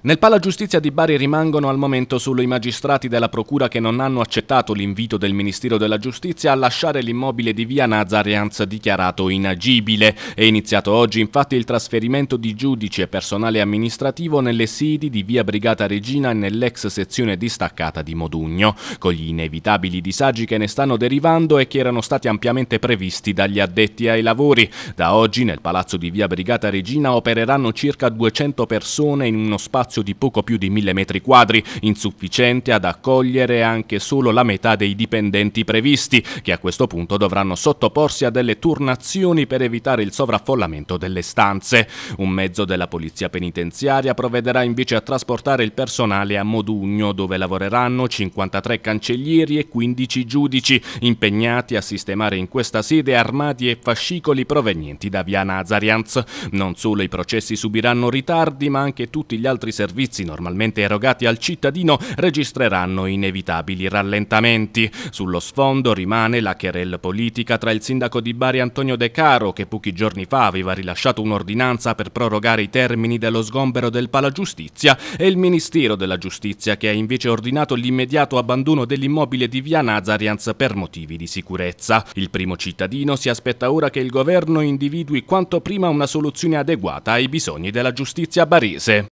Nel Pala Giustizia di Bari rimangono al momento solo i magistrati della Procura che non hanno accettato l'invito del Ministero della Giustizia a lasciare l'immobile di via Nazarianz dichiarato inagibile. È iniziato oggi infatti il trasferimento di giudici e personale amministrativo nelle sedi di via Brigata Regina e nell'ex sezione distaccata di Modugno, con gli inevitabili disagi che ne stanno derivando e che erano stati ampiamente previsti dagli addetti ai lavori. Da oggi nel palazzo di via Brigata Regina opereranno circa 200 persone in uno spazio spazio di poco più di 1000 metri quadri, insufficiente ad accogliere anche solo la metà dei dipendenti previsti, che a questo punto dovranno sottoporsi a delle turnazioni per evitare il sovraffollamento delle stanze. Un mezzo della polizia penitenziaria provvederà invece a trasportare il personale a Modugno, dove lavoreranno 53 cancellieri e 15 giudici, impegnati a sistemare in questa sede armati e fascicoli provenienti da via Nazarians. Non solo i processi subiranno ritardi, ma anche tutti gli altri servizi normalmente erogati al cittadino registreranno inevitabili rallentamenti. Sullo sfondo rimane la querel politica tra il sindaco di Bari Antonio De Caro, che pochi giorni fa aveva rilasciato un'ordinanza per prorogare i termini dello sgombero del Palagiustizia, e il Ministero della Giustizia, che ha invece ordinato l'immediato abbandono dell'immobile di via Nazarians per motivi di sicurezza. Il primo cittadino si aspetta ora che il governo individui quanto prima una soluzione adeguata ai bisogni della giustizia barese.